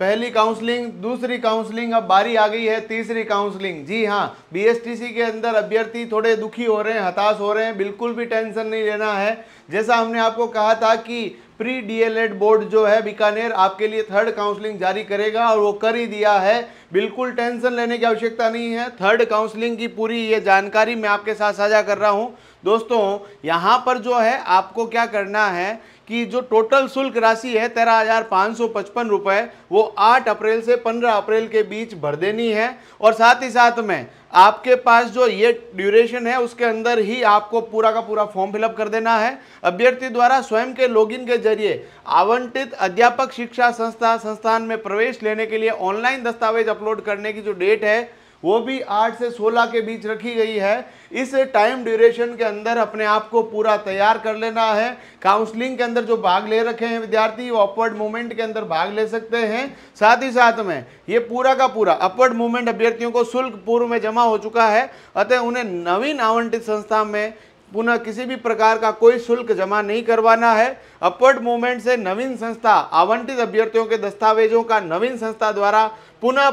पहली काउंसलिंग दूसरी काउंसलिंग अब बारी आ गई है तीसरी काउंसलिंग जी हाँ बीएसटीसी के अंदर अभ्यर्थी थोड़े दुखी हो रहे हैं हताश हो रहे हैं बिल्कुल भी टेंशन नहीं लेना है जैसा हमने आपको कहा था कि प्री डीएलएड बोर्ड जो है बीकानेर आपके लिए थर्ड काउंसलिंग जारी करेगा और वो कर ही दिया है बिल्कुल टेंशन लेने की आवश्यकता नहीं है थर्ड काउंसलिंग की पूरी ये जानकारी मैं आपके साथ साझा कर रहा हूँ दोस्तों यहाँ पर जो है आपको क्या करना है कि जो टोटल शुल्क राशि है तेरह हजार पाँच सौ पचपन रुपये वो आठ अप्रैल से पंद्रह अप्रैल के बीच भर देनी है और साथ ही साथ में आपके पास जो ये ड्यूरेशन है उसके अंदर ही आपको पूरा का पूरा फॉर्म फिलअप कर देना है अभ्यर्थी द्वारा स्वयं के लॉगिन के जरिए आवंटित अध्यापक शिक्षा संस्था संस्थान में प्रवेश लेने के लिए ऑनलाइन दस्तावेज अपलोड करने की जो डेट है वो भी आठ से सोलह के बीच रखी गई है इस टाइम ड्यूरेशन के अंदर अपने आप को पूरा तैयार कर लेना है काउंसलिंग के अंदर जो भाग ले रखे हैं विद्यार्थी वो अपवर्ड मूवमेंट के अंदर भाग ले सकते हैं साथ ही साथ में ये पूरा का पूरा अपवर्ड मूवमेंट अभ्यर्थियों को शुल्क पूर्व में जमा हो चुका है अतः उन्हें नवीन आवंटित संस्था में पुनः किसी भी प्रकार का कोई शुल्क जमा नहीं करवाना है अपवर्ड मूवमेंट से नवीन संस्था आवंटित अभ्यर्थियों के दस्तावेजों का नवीन संस्था द्वारा पुनः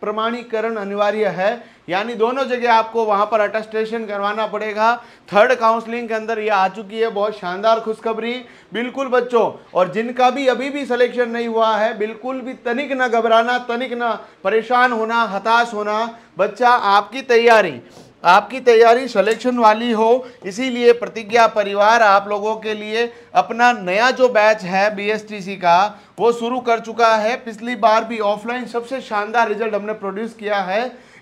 प्रमाणीकरण अनिवार्य है यानी दोनों जगह आपको वहाँ पर अटेस्टेशन करवाना पड़ेगा थर्ड काउंसलिंग के अंदर ये आ चुकी है बहुत शानदार खुशखबरी बिल्कुल बच्चों और जिनका भी अभी भी सिलेक्शन नहीं हुआ है बिल्कुल भी तनिक ना घबराना तनिक ना परेशान होना हताश होना बच्चा आपकी तैयारी आपकी तैयारी सिलेक्शन वाली हो इसीलिए प्रतिज्ञा परिवार आप लोगों के लिए अपना नया जो बैच है बी का वो शुरू कर चुका है पिछली बार भी ऑफलाइन सबसे शानदार रिजल्ट हमने प्रोड्यूस किया है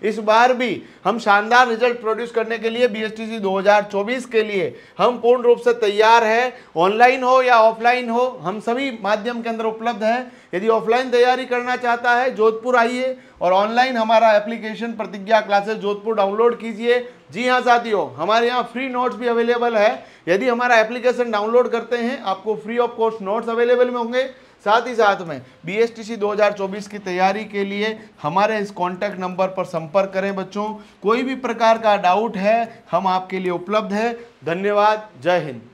इस बार भी हम शानदार रिजल्ट प्रोड्यूस करने के लिए बीएसटीसी 2024 के लिए हम पूर्ण रूप से तैयार है ऑनलाइन हो या ऑफलाइन हो हम सभी माध्यम के अंदर उपलब्ध हैं यदि ऑफलाइन तैयारी करना चाहता है जोधपुर आइए और ऑनलाइन हमारा एप्लीकेशन प्रतिज्ञा क्लासेस जोधपुर डाउनलोड कीजिए जी हाँ साथियों हमारे यहाँ फ्री नोट्स भी अवेलेबल है यदि हमारा एप्लीकेशन डाउनलोड करते हैं आपको free of cost notes available में होंगे साथ ही साथ में बीएसटीसी 2024 की तैयारी के लिए हमारे इस कॉन्टैक्ट नंबर पर संपर्क करें बच्चों कोई भी प्रकार का डाउट है हम आपके लिए उपलब्ध है धन्यवाद जय हिंद